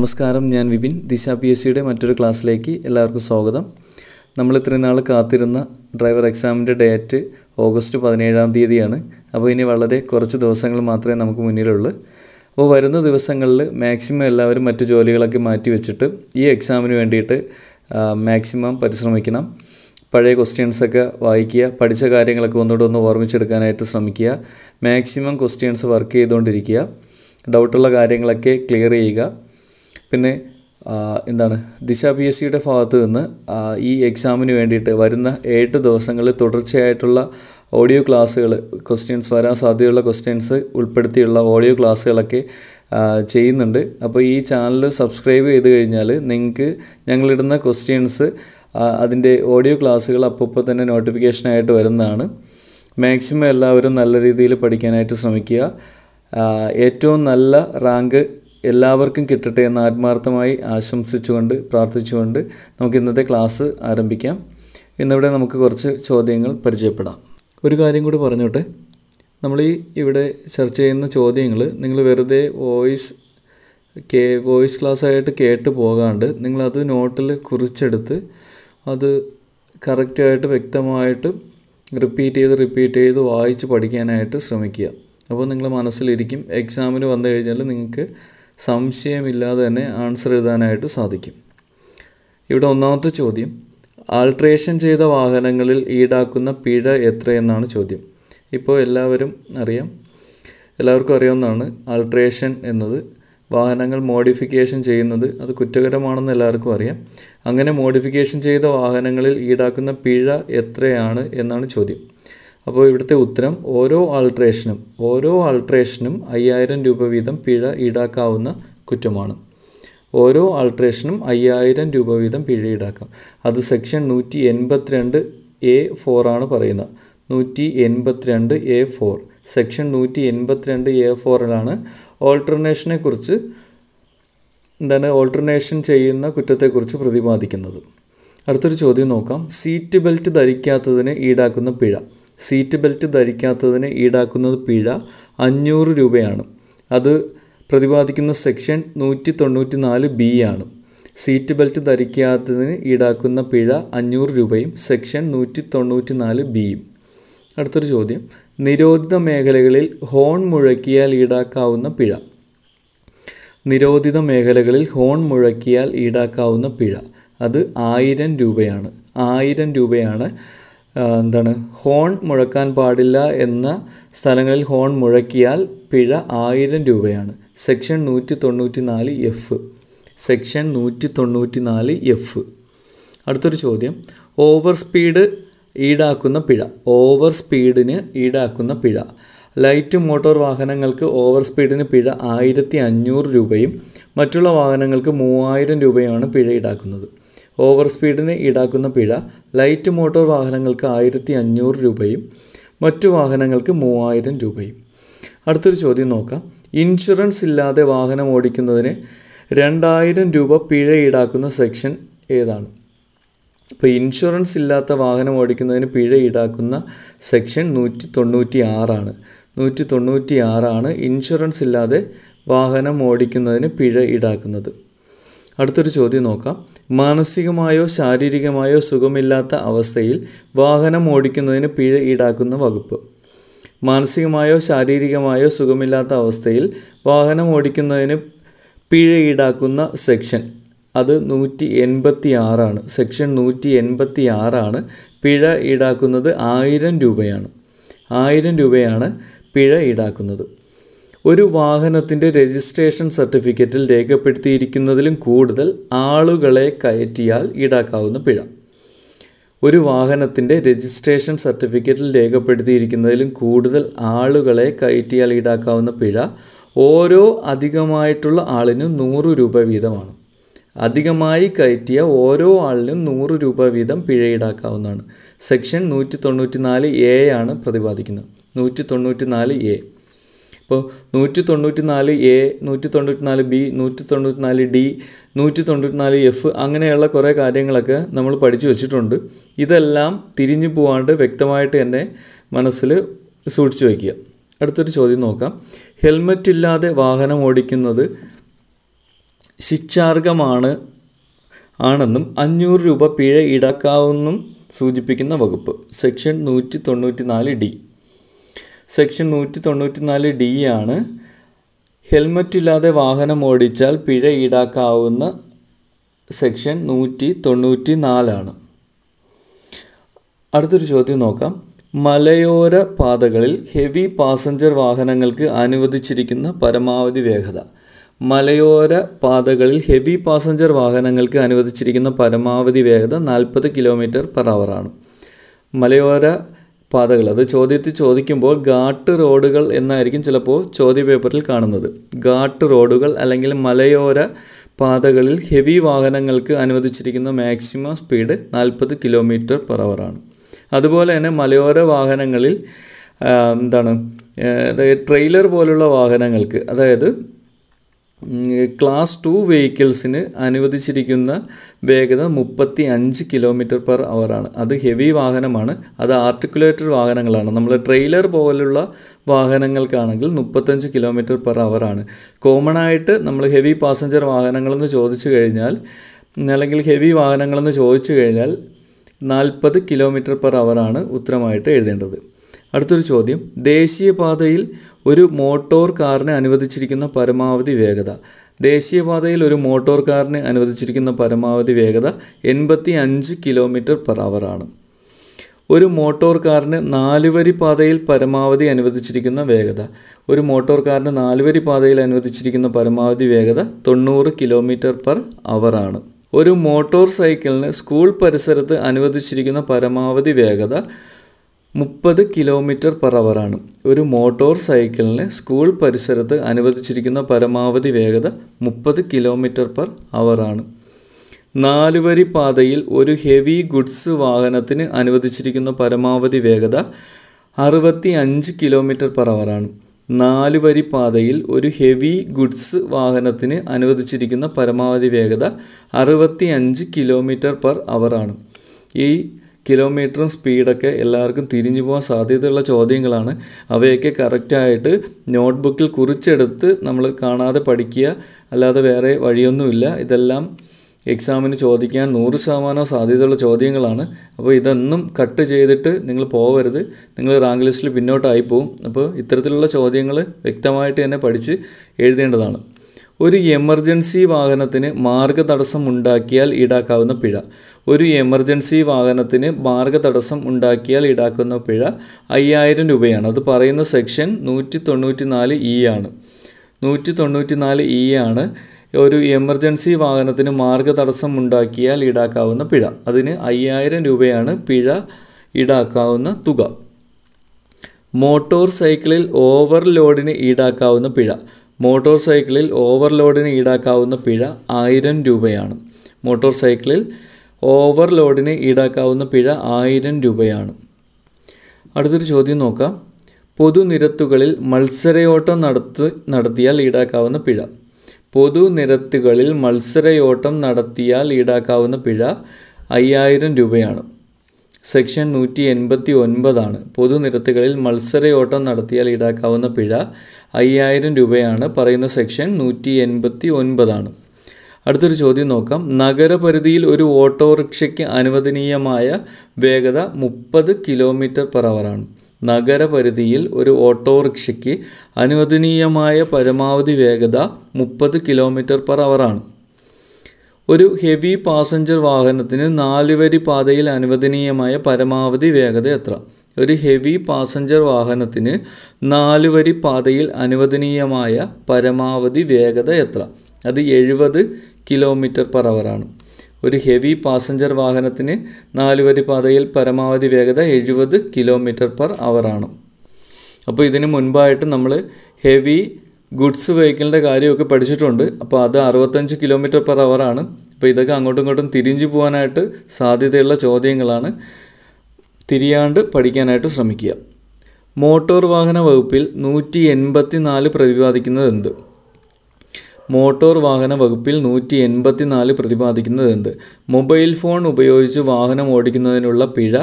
നമസ്കാരം ഞാൻ വിപിൻ ദിശ പി എസ് സിയുടെ മറ്റൊരു ക്ലാസ്സിലേക്ക് എല്ലാവർക്കും സ്വാഗതം നമ്മൾ ഇത്രയും നാൾ കാത്തിരുന്ന ഡ്രൈവർ എക്സാമിൻ്റെ ഡേറ്റ് ഓഗസ്റ്റ് പതിനേഴാം തീയതിയാണ് അപ്പോൾ ഇനി വളരെ കുറച്ച് ദിവസങ്ങൾ മാത്രമേ നമുക്ക് മുന്നിലുള്ളൂ അപ്പോൾ വരുന്ന ദിവസങ്ങളിൽ മാക്സിമം എല്ലാവരും മറ്റു ജോലികളൊക്കെ മാറ്റി വെച്ചിട്ട് ഈ എക്സാമിന് വേണ്ടിയിട്ട് മാക്സിമം പരിശ്രമിക്കണം പഴയ ക്വസ്റ്റ്യൻസൊക്കെ വായിക്കുക പഠിച്ച കാര്യങ്ങളൊക്കെ ഒന്നുകൂടെ ഒന്ന് ഓർമ്മിച്ചെടുക്കാനായിട്ട് ശ്രമിക്കുക മാക്സിമം ക്വസ്റ്റ്യൻസ് വർക്ക് ചെയ്തുകൊണ്ടിരിക്കുക ഡൗട്ടുള്ള കാര്യങ്ങളൊക്കെ ക്ലിയർ ചെയ്യുക പിന്നെ എന്താണ് ദിശ പി എസ് സിയുടെ ഭാഗത്ത് നിന്ന് ഈ എക്സാമിന് വേണ്ടിയിട്ട് വരുന്ന എട്ട് ദിവസങ്ങളിൽ തുടർച്ചയായിട്ടുള്ള ഓഡിയോ ക്ലാസ്സുകൾ ക്വസ്റ്റ്യൻസ് വരാൻ സാധ്യതയുള്ള ക്വസ്റ്റ്യൻസ് ഉൾപ്പെടുത്തിയുള്ള ഓഡിയോ ക്ലാസ്സുകളൊക്കെ ചെയ്യുന്നുണ്ട് അപ്പോൾ ഈ ചാനൽ സബ്സ്ക്രൈബ് ചെയ്ത് കഴിഞ്ഞാൽ നിങ്ങൾക്ക് ഞങ്ങളിടുന്ന ക്വസ്റ്റ്യൻസ് അതിൻ്റെ ഓഡിയോ ക്ലാസ്സുകൾ അപ്പോൾ തന്നെ നോട്ടിഫിക്കേഷനായിട്ട് വരുന്നതാണ് മാക്സിമം എല്ലാവരും നല്ല രീതിയിൽ പഠിക്കാനായിട്ട് ശ്രമിക്കുക ഏറ്റവും നല്ല റാങ്ക് എല്ലാവർക്കും കിട്ടട്ടെ എന്ന് ആത്മാർത്ഥമായി ആശംസിച്ചുകൊണ്ട് പ്രാർത്ഥിച്ചുകൊണ്ട് നമുക്ക് ഇന്നത്തെ ക്ലാസ് ആരംഭിക്കാം ഇന്നിവിടെ നമുക്ക് കുറച്ച് ചോദ്യങ്ങൾ പരിചയപ്പെടാം ഒരു കാര്യം കൂടി പറഞ്ഞോട്ടെ നമ്മൾ ഈ ഇവിടെ ചർച്ച ചെയ്യുന്ന ചോദ്യങ്ങൾ നിങ്ങൾ വെറുതെ വോയിസ് കേ വോയിസ് ക്ലാസ്സായിട്ട് കേട്ട് പോകാണ്ട് നിങ്ങളത് നോട്ടിൽ കുറിച്ചെടുത്ത് അത് കറക്റ്റായിട്ട് വ്യക്തമായിട്ട് റിപ്പീറ്റ് ചെയ്ത് റിപ്പീറ്റ് ചെയ്ത് വായിച്ച് പഠിക്കാനായിട്ട് ശ്രമിക്കുക അപ്പോൾ നിങ്ങൾ മനസ്സിലിരിക്കും എക്സാമിന് വന്നു കഴിഞ്ഞാൽ നിങ്ങൾക്ക് സംശയമില്ലാതെ തന്നെ ആൻസർ എഴുതാനായിട്ട് സാധിക്കും ഇവിടെ ഒന്നാമത്തെ ചോദ്യം ആൾട്രേഷൻ ചെയ്ത വാഹനങ്ങളിൽ ഈടാക്കുന്ന പിഴ എത്രയെന്നാണ് ചോദ്യം ഇപ്പോൾ എല്ലാവരും അറിയാം എല്ലാവർക്കും അറിയാവുന്നതാണ് ആൾട്രേഷൻ എന്നത് വാഹനങ്ങൾ മോഡിഫിക്കേഷൻ ചെയ്യുന്നത് അത് കുറ്റകരമാണെന്ന് എല്ലാവർക്കും അറിയാം അങ്ങനെ മോഡിഫിക്കേഷൻ ചെയ്ത വാഹനങ്ങളിൽ ഈടാക്കുന്ന പിഴ എത്രയാണ് എന്നാണ് ചോദ്യം അപ്പോൾ ഇവിടുത്തെ ഉത്തരം ഓരോ ആൾട്രേഷനും ഓരോ ആൾട്രേഷനും അയ്യായിരം രൂപ വീതം പിഴ ഈടാക്കാവുന്ന കുറ്റമാണ് ഓരോ ആൾട്രേഷനും അയ്യായിരം രൂപ വീതം പിഴ ഈടാക്കാം അത് സെക്ഷൻ നൂറ്റി എൺപത്തിരണ്ട് എ ആണ് പറയുന്നത് നൂറ്റി എൺപത്തിരണ്ട് എ ഫോർ സെക്ഷൻ നൂറ്റി എൺപത്തിരണ്ട് എ ഫോറിലാണ് ഓൾട്ടർനേഷനെ കുറിച്ച് എന്താണ് ഓൾട്ടർനേഷൻ ചെയ്യുന്ന കുറ്റത്തെക്കുറിച്ച് പ്രതിപാദിക്കുന്നത് അടുത്തൊരു ചോദ്യം നോക്കാം സീറ്റ് ബെൽറ്റ് ധരിക്കാത്തതിന് ഈടാക്കുന്ന പിഴ സീറ്റ് ബെൽറ്റ് ധരിക്കാത്തതിന് ഈടാക്കുന്നത് പിഴ അഞ്ഞൂറ് രൂപയാണ് അത് പ്രതിപാദിക്കുന്ന സെക്ഷൻ നൂറ്റി തൊണ്ണൂറ്റി നാല് ബി ആണ് സീറ്റ് ബെൽറ്റ് ധരിക്കാത്തതിന് ഈടാക്കുന്ന പിഴ അഞ്ഞൂറ് രൂപയും സെക്ഷൻ നൂറ്റി തൊണ്ണൂറ്റി നാല് ബിയും അടുത്തൊരു ചോദ്യം നിരോധിത മേഖലകളിൽ ഹോൺ മുഴക്കിയാൽ ഈടാക്കാവുന്ന പിഴ നിരോധിത മേഖലകളിൽ ഹോൺ മുഴക്കിയാൽ ഈടാക്കാവുന്ന പിഴ അത് ആയിരം രൂപയാണ് ആയിരം രൂപയാണ് എന്താണ് ഹോൺ മുഴക്കാൻ പാടില്ല എന്ന സ്ഥലങ്ങളിൽ ഹോൺ മുഴക്കിയാൽ പിഴ ആയിരം രൂപയാണ് സെക്ഷൻ നൂറ്റി തൊണ്ണൂറ്റി നാല് എഫ് സെക്ഷൻ നൂറ്റി തൊണ്ണൂറ്റി നാല് എഫ് അടുത്തൊരു ചോദ്യം ഓവർ സ്പീഡ് ഈടാക്കുന്ന പിഴ ഓവർ സ്പീഡിന് ഈടാക്കുന്ന പിഴ ലൈറ്റ് മോട്ടോർ വാഹനങ്ങൾക്ക് ഓവർ സ്പീഡിന് പിഴ ആയിരത്തി അഞ്ഞൂറ് രൂപയും മറ്റുള്ള വാഹനങ്ങൾക്ക് മൂവായിരം രൂപയാണ് പിഴ ഈടാക്കുന്നത് ഓവർ സ്പീഡിന് ഈടാക്കുന്ന പിഴ ലൈറ്റ് മോട്ടോർ വാഹനങ്ങൾക്ക് ആയിരത്തി അഞ്ഞൂറ് രൂപയും മറ്റു വാഹനങ്ങൾക്ക് മൂവായിരം രൂപയും അടുത്തൊരു ചോദ്യം നോക്കാം ഇൻഷുറൻസ് ഇല്ലാതെ വാഹനം ഓടിക്കുന്നതിന് രണ്ടായിരം രൂപ പിഴ ഈടാക്കുന്ന സെക്ഷൻ ഏതാണ് അപ്പോൾ ഇൻഷുറൻസ് ഇല്ലാത്ത വാഹനം ഓടിക്കുന്നതിന് പിഴ ഈടാക്കുന്ന സെക്ഷൻ നൂറ്റി തൊണ്ണൂറ്റി ആറാണ് നൂറ്റി തൊണ്ണൂറ്റി ആറാണ് ഇൻഷുറൻസ് ഇല്ലാതെ വാഹനം ഓടിക്കുന്നതിന് പിഴ ഈടാക്കുന്നത് അടുത്തൊരു ചോദ്യം നോക്കാം മാനസികമായോ ശാരീരികമായോ സുഖമില്ലാത്ത അവസ്ഥയിൽ വാഹനം ഓടിക്കുന്നതിന് പിഴ ഈടാക്കുന്ന വകുപ്പ് മാനസികമായോ ശാരീരികമായോ സുഖമില്ലാത്ത അവസ്ഥയിൽ വാഹനം ഓടിക്കുന്നതിന് പിഴ ഈടാക്കുന്ന സെക്ഷൻ അത് നൂറ്റി എൺപത്തി ആറാണ് സെക്ഷൻ നൂറ്റി എൺപത്തി ആറാണ് പിഴ ഈടാക്കുന്നത് ആയിരം രൂപയാണ് ആയിരം രൂപയാണ് പിഴ ഈടാക്കുന്നത് ഒരു വാഹനത്തിൻ്റെ രജിസ്ട്രേഷൻ സർട്ടിഫിക്കറ്റിൽ രേഖപ്പെടുത്തിയിരിക്കുന്നതിലും കൂടുതൽ ആളുകളെ കയറ്റിയാൽ ഈടാക്കാവുന്ന പിഴ ഒരു വാഹനത്തിൻ്റെ രജിസ്ട്രേഷൻ സർട്ടിഫിക്കറ്റിൽ രേഖപ്പെടുത്തിയിരിക്കുന്നതിലും കൂടുതൽ ആളുകളെ കയറ്റിയാൽ ഈടാക്കാവുന്ന പിഴ ഓരോ അധികമായിട്ടുള്ള ആളിനും നൂറ് രൂപ വീതമാണ് അധികമായി കയറ്റിയ ഓരോ ആളിനും നൂറ് രൂപ വീതം പിഴ ഈടാക്കാവുന്നതാണ് സെക്ഷൻ നൂറ്റി തൊണ്ണൂറ്റി നാല് എ ആണ് പ്രതിപാദിക്കുന്നത് നൂറ്റി തൊണ്ണൂറ്റി നാല് എ ഇപ്പോൾ നൂറ്റി തൊണ്ണൂറ്റി നാല് എ നൂറ്റി തൊണ്ണൂറ്റി നാല് ബി നൂറ്റി തൊണ്ണൂറ്റി നാല് ഡി നൂറ്റി തൊണ്ണൂറ്റി നാല് എഫ് അങ്ങനെയുള്ള കുറേ കാര്യങ്ങളൊക്കെ നമ്മൾ പഠിച്ചു വച്ചിട്ടുണ്ട് ഇതെല്ലാം തിരിഞ്ഞു പോവാണ്ട് വ്യക്തമായിട്ട് എൻ്റെ മനസ്സിൽ സൂക്ഷിച്ചു വയ്ക്കുക അടുത്തൊരു ചോദ്യം നോക്കാം ഹെൽമറ്റ് ഇല്ലാതെ വാഹനം ഓടിക്കുന്നത് ശിക്ഷാർഹമാണ് ആണെന്നും അഞ്ഞൂറ് രൂപ പിഴ ഈടാക്കാവുന്നും സൂചിപ്പിക്കുന്ന വകുപ്പ് സെക്ഷൻ നൂറ്റി തൊണ്ണൂറ്റി നാല് ഡി സെക്ഷൻ നൂറ്റി നാല് ഡി ആണ് ഇല്ലാതെ വാഹനം ഓടിച്ചാൽ പിഴ ഈടാക്കാവുന്ന സെക്ഷൻ നൂറ്റി തൊണ്ണൂറ്റി നാലാണ് അടുത്തൊരു ചോദ്യം നോക്കാം മലയോര പാതകളിൽ ഹെവി പാസഞ്ചർ വാഹനങ്ങൾക്ക് അനുവദിച്ചിരിക്കുന്ന പരമാവധി വേഗത മലയോര പാതകളിൽ ഹെവി പാസഞ്ചർ വാഹനങ്ങൾക്ക് അനുവദിച്ചിരിക്കുന്ന പരമാവധി വേഗത നാൽപ്പത് കിലോമീറ്റർ പെർ ആണ് മലയോര പാതകൾ അത് ചോദ്യത്തിൽ ചോദിക്കുമ്പോൾ ഘാട്ട് റോഡുകൾ എന്നായിരിക്കും ചിലപ്പോൾ ചോദ്യ പേപ്പറിൽ കാണുന്നത് ഘാട്ട് റോഡുകൾ അല്ലെങ്കിൽ മലയോര പാതകളിൽ ഹെവി വാഹനങ്ങൾക്ക് അനുവദിച്ചിരിക്കുന്ന മാക്സിമം സ്പീഡ് നാൽപ്പത് കിലോമീറ്റർ പെർ അവറാണ് അതുപോലെ തന്നെ മലയോര വാഹനങ്ങളിൽ എന്താണ് ട്രെയിലർ പോലുള്ള വാഹനങ്ങൾക്ക് അതായത് ക്ലാസ് ടു വെഹിക്കിൾസിന് അനുവദിച്ചിരിക്കുന്ന വേഗത മുപ്പത്തി അഞ്ച് കിലോമീറ്റർ പെർ അവറാണ് അത് ഹെവി വാഹനമാണ് അത് ആർട്ടിക്കുലേറ്റഡ് വാഹനങ്ങളാണ് നമ്മൾ ട്രെയിലർ പോലുള്ള വാഹനങ്ങൾക്കാണെങ്കിൽ മുപ്പത്തഞ്ച് കിലോമീറ്റർ പെർ അവറാണ് ആയിട്ട് നമ്മൾ ഹെവി പാസഞ്ചർ വാഹനങ്ങളെന്ന് ചോദിച്ചു കഴിഞ്ഞാൽ അല്ലെങ്കിൽ ഹെവി വാഹനങ്ങളെന്ന് ചോദിച്ചു കഴിഞ്ഞാൽ നാൽപ്പത് കിലോമീറ്റർ പെർ അവറാണ് ഉത്തരമായിട്ട് എഴുതേണ്ടത് അടുത്തൊരു ചോദ്യം ദേശീയപാതയിൽ ഒരു മോട്ടോർ കാറിന് അനുവദിച്ചിരിക്കുന്ന പരമാവധി വേഗത ദേശീയപാതയിൽ ഒരു മോട്ടോർ കാറിന് അനുവദിച്ചിരിക്കുന്ന പരമാവധി വേഗത എൺപത്തി അഞ്ച് കിലോമീറ്റർ പെർ ആണ് ഒരു മോട്ടോർ കാറിന് നാലുവരി പാതയിൽ പരമാവധി അനുവദിച്ചിരിക്കുന്ന വേഗത ഒരു മോട്ടോർ കാറിന് നാലുവരി പാതയിൽ അനുവദിച്ചിരിക്കുന്ന പരമാവധി വേഗത തൊണ്ണൂറ് കിലോമീറ്റർ പെർ ആണ് ഒരു മോട്ടോർ സൈക്കിളിന് സ്കൂൾ പരിസരത്ത് അനുവദിച്ചിരിക്കുന്ന പരമാവധി വേഗത മുപ്പത് കിലോമീറ്റർ പെർ അവറാണ് ഒരു മോട്ടോർ സൈക്കിളിന് സ്കൂൾ പരിസരത്ത് അനുവദിച്ചിരിക്കുന്ന പരമാവധി വേഗത മുപ്പത് കിലോമീറ്റർ പെർ അവറാണ് നാലുവരി പാതയിൽ ഒരു ഹെവി ഗുഡ്സ് വാഹനത്തിന് അനുവദിച്ചിരിക്കുന്ന പരമാവധി വേഗത അറുപത്തി അഞ്ച് കിലോമീറ്റർ പെർ അവറാണ് നാലുവരി പാതയിൽ ഒരു ഹെവി ഗുഡ്സ് വാഹനത്തിന് അനുവദിച്ചിരിക്കുന്ന പരമാവധി വേഗത അറുപത്തി അഞ്ച് കിലോമീറ്റർ പെർ അവറാണ് ഈ കിലോമീറ്ററും സ്പീഡൊക്കെ എല്ലാവർക്കും തിരിഞ്ഞു പോകാൻ സാധ്യതയുള്ള ചോദ്യങ്ങളാണ് അവയൊക്കെ കറക്റ്റായിട്ട് നോട്ട്ബുക്കിൽ കുറിച്ചെടുത്ത് നമ്മൾ കാണാതെ പഠിക്കുക അല്ലാതെ വേറെ വഴിയൊന്നുമില്ല ഇതെല്ലാം എക്സാമിന് ചോദിക്കാൻ നൂറ് ശതമാനം സാധ്യതയുള്ള ചോദ്യങ്ങളാണ് അപ്പോൾ ഇതൊന്നും കട്ട് ചെയ്തിട്ട് നിങ്ങൾ പോവരുത് നിങ്ങൾ റാങ്ക് ലിസ്റ്റിൽ പിന്നോട്ടായി പോവും അപ്പോൾ ഇത്തരത്തിലുള്ള ചോദ്യങ്ങൾ വ്യക്തമായിട്ട് തന്നെ പഠിച്ച് എഴുതേണ്ടതാണ് ഒരു എമർജൻസി വാഹനത്തിന് മാർഗ തടസ്സം ഉണ്ടാക്കിയാൽ ഈടാക്കാവുന്ന പിഴ ഒരു എമർജൻസി വാഹനത്തിന് മാർഗ തടസ്സം ഉണ്ടാക്കിയാൽ ഈടാക്കുന്ന പിഴ അയ്യായിരം രൂപയാണ് അത് പറയുന്ന സെക്ഷൻ നൂറ്റി തൊണ്ണൂറ്റി നാല് ഇ e ആണ് നൂറ്റി തൊണ്ണൂറ്റി നാല് ഇ e ആണ് ഒരു എമർജൻസി വാഹനത്തിന് മാർഗ തടസ്സം ഉണ്ടാക്കിയാൽ ഈടാക്കാവുന്ന പിഴ അതിന് അയ്യായിരം രൂപയാണ് പിഴ ഈടാക്കാവുന്ന തുക മോട്ടോർ സൈക്കിളിൽ ഓവർ ലോഡിന് ഈടാക്കാവുന്ന പിഴ മോട്ടോർ സൈക്കിളിൽ ഓവർലോഡിന് ഈടാക്കാവുന്ന പിഴ ആയിരം രൂപയാണ് മോട്ടോർ സൈക്കിളിൽ ഓവർലോഡിന് ഈടാക്കാവുന്ന പിഴ ആയിരം രൂപയാണ് അടുത്തൊരു ചോദ്യം നോക്കാം പൊതുനിരത്തുകളിൽ മത്സരയോട്ടം നടത്തി നടത്തിയാൽ ഈടാക്കാവുന്ന പിഴ പൊതുനിരത്തുകളിൽ മത്സരയോട്ടം നടത്തിയാൽ ഈടാക്കാവുന്ന പിഴ അയ്യായിരം രൂപയാണ് സെക്ഷൻ നൂറ്റി എൺപത്തി ഒൻപതാണ് പൊതുനിരത്തുകളിൽ മത്സരയോട്ടം നടത്തിയാൽ ഈടാക്കാവുന്ന പിഴ അയ്യായിരം രൂപയാണ് പറയുന്ന സെക്ഷൻ നൂറ്റി എൺപത്തി ഒൻപതാണ് അടുത്തൊരു ചോദ്യം നോക്കാം നഗരപരിധിയിൽ ഒരു ഓട്ടോറിക്ഷയ്ക്ക് അനുവദനീയമായ വേഗത മുപ്പത് കിലോമീറ്റർ പെർ അവറാണ് നഗരപരിധിയിൽ ഒരു ഓട്ടോറിക്ഷയ്ക്ക് അനുവദനീയമായ പരമാവധി വേഗത മുപ്പത് കിലോമീറ്റർ പെർ അവറാണ് ഒരു ഹെവി പാസഞ്ചർ വാഹനത്തിന് നാലുവരി പാതയിൽ അനുവദനീയമായ പരമാവധി വേഗത എത്ര ഒരു ഹെവി പാസഞ്ചർ വാഹനത്തിന് നാലുവരി പാതയിൽ അനുവദനീയമായ പരമാവധി വേഗത എത്ര അത് എഴുപത് കിലോമീറ്റർ പെർ അവറാണ് ഒരു ഹെവി പാസഞ്ചർ വാഹനത്തിന് നാലുവരി പാതയിൽ പരമാവധി വേഗത എഴുപത് കിലോമീറ്റർ പെർ അവറാണ് അപ്പോൾ ഇതിന് മുൻപായിട്ട് നമ്മൾ ഹെവി ഗുഡ്സ് വെഹിക്കിളിൻ്റെ കാര്യമൊക്കെ പഠിച്ചിട്ടുണ്ട് അപ്പോൾ അത് അറുപത്തഞ്ച് കിലോമീറ്റർ പെർ അവറാണ് അപ്പോൾ ഇതൊക്കെ അങ്ങോട്ടും ഇങ്ങോട്ടും തിരിഞ്ഞു പോകാനായിട്ട് സാധ്യതയുള്ള ചോദ്യങ്ങളാണ് തിരിയാണ്ട് പഠിക്കാനായിട്ട് ശ്രമിക്കുക മോട്ടോർ വാഹന വകുപ്പിൽ നൂറ്റി എൺപത്തി നാല് പ്രതിപാദിക്കുന്നത് എന്ത് മോട്ടോർ വാഹന വകുപ്പിൽ നൂറ്റി എൺപത്തിനാല് പ്രതിപാദിക്കുന്നതെന്ത് മൊബൈൽ ഫോൺ ഉപയോഗിച്ച് വാഹനം ഓടിക്കുന്നതിനുള്ള പിഴ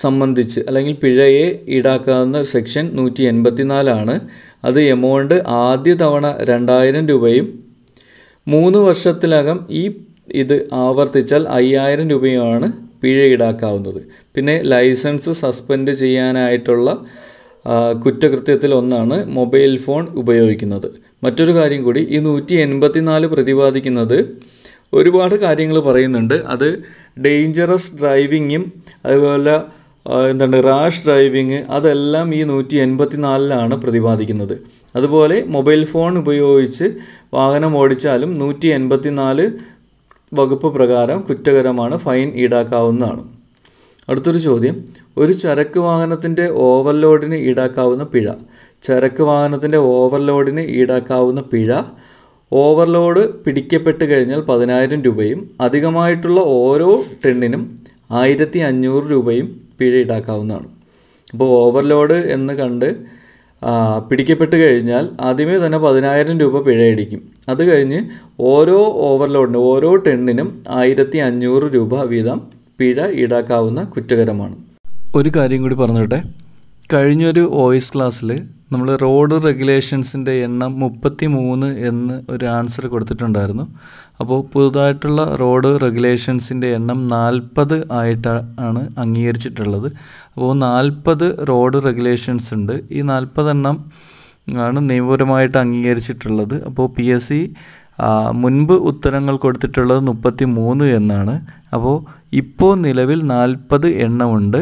സംബന്ധിച്ച് അല്ലെങ്കിൽ പിഴയെ ഈടാക്കാവുന്ന സെക്ഷൻ നൂറ്റി നാലാണ് അത് എമൗണ്ട് ആദ്യ തവണ രണ്ടായിരം രൂപയും മൂന്ന് വർഷത്തിലകം ഈ ഇത് ആവർത്തിച്ചാൽ അയ്യായിരം രൂപയുമാണ് പിഴ ഈടാക്കാവുന്നത് പിന്നെ ലൈസൻസ് സസ്പെൻഡ് ചെയ്യാനായിട്ടുള്ള കുറ്റകൃത്യത്തിൽ ഒന്നാണ് മൊബൈൽ ഫോൺ ഉപയോഗിക്കുന്നത് മറ്റൊരു കാര്യം കൂടി ഈ നൂറ്റി എൺപത്തിനാല് പ്രതിപാദിക്കുന്നത് ഒരുപാട് കാര്യങ്ങൾ പറയുന്നുണ്ട് അത് ഡേഞ്ചറസ് ഡ്രൈവിങ്ങും അതുപോലെ എന്താണ് റാഷ് ഡ്രൈവിങ് അതെല്ലാം ഈ നൂറ്റി എൺപത്തിനാലിലാണ് പ്രതിപാദിക്കുന്നത് അതുപോലെ മൊബൈൽ ഫോൺ ഉപയോഗിച്ച് വാഹനം ഓടിച്ചാലും നൂറ്റി എൺപത്തിനാല് വകുപ്പ് പ്രകാരം കുറ്റകരമാണ് ഫൈൻ ഈടാക്കാവുന്നതാണ് അടുത്തൊരു ചോദ്യം ഒരു ചരക്ക് വാഹനത്തിൻ്റെ ഓവർലോഡിന് ഈടാക്കാവുന്ന പിഴ ചരക്ക് വാഹനത്തിൻ്റെ ഓവർലോഡിന് ഈടാക്കാവുന്ന പിഴ ഓവർലോഡ് പിടിക്കപ്പെട്ട് കഴിഞ്ഞാൽ പതിനായിരം രൂപയും അധികമായിട്ടുള്ള ഓരോ ടെണ്ണിനും ആയിരത്തി അഞ്ഞൂറ് രൂപയും പിഴ ഈടാക്കാവുന്നതാണ് അപ്പോൾ ഓവർലോഡ് എന്ന് കണ്ട് പിടിക്കപ്പെട്ട് കഴിഞ്ഞാൽ ആദ്യമേ തന്നെ പതിനായിരം രൂപ പിഴയടിക്കും അത് കഴിഞ്ഞ് ഓരോ ഓവർലോഡിന് ഓരോ ടെണ്ണിനും ആയിരത്തി അഞ്ഞൂറ് രൂപ വീതം പിഴ ഈടാക്കാവുന്ന കുറ്റകരമാണ് ഒരു കാര്യം കൂടി പറഞ്ഞോട്ടെ കഴിഞ്ഞൊരു വോയിസ് ക്ലാസ്സിൽ നമ്മൾ റോഡ് റെഗുലേഷൻസിൻ്റെ എണ്ണം മുപ്പത്തി മൂന്ന് എന്ന് ഒരു ആൻസർ കൊടുത്തിട്ടുണ്ടായിരുന്നു അപ്പോൾ പുതുതായിട്ടുള്ള റോഡ് റെഗുലേഷൻസിൻ്റെ എണ്ണം നാൽപ്പത് ആയിട്ടാണ് അംഗീകരിച്ചിട്ടുള്ളത് അപ്പോൾ നാൽപ്പത് റോഡ് റെഗുലേഷൻസ് ഉണ്ട് ഈ നാൽപ്പതെണ്ണം ആണ് നിയമപരമായിട്ട് അംഗീകരിച്ചിട്ടുള്ളത് അപ്പോൾ പി എസ് സി മുൻപ് ഉത്തരങ്ങൾ കൊടുത്തിട്ടുള്ളത് മുപ്പത്തി മൂന്ന് എന്നാണ് അപ്പോൾ ഇപ്പോൾ നിലവിൽ നാൽപ്പത് എണ്ണമുണ്ട്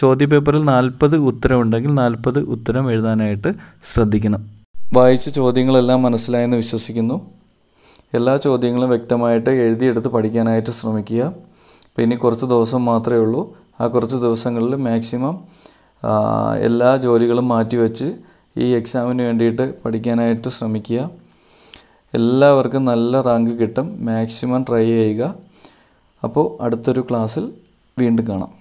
ചോദ്യപേപ്പറിൽ നാൽപ്പത് ഉത്തരമുണ്ടെങ്കിൽ നാൽപ്പത് ഉത്തരം എഴുതാനായിട്ട് ശ്രദ്ധിക്കണം വായിച്ച ചോദ്യങ്ങളെല്ലാം മനസ്സിലായെന്ന് വിശ്വസിക്കുന്നു എല്ലാ ചോദ്യങ്ങളും വ്യക്തമായിട്ട് എഴുതിയെടുത്ത് പഠിക്കാനായിട്ട് ശ്രമിക്കുക പിന്നെ കുറച്ച് ദിവസം മാത്രമേ ഉള്ളൂ ആ കുറച്ച് ദിവസങ്ങളിൽ മാക്സിമം എല്ലാ ജോലികളും മാറ്റിവെച്ച് ഈ എക്സാമിന് വേണ്ടിയിട്ട് പഠിക്കാനായിട്ട് ശ്രമിക്കുക എല്ലാവർക്കും നല്ല റാങ്ക് കിട്ടും മാക്സിമം ട്രൈ ചെയ്യുക അപ്പോൾ അടുത്തൊരു ക്ലാസ്സിൽ വീണ്ടും കാണാം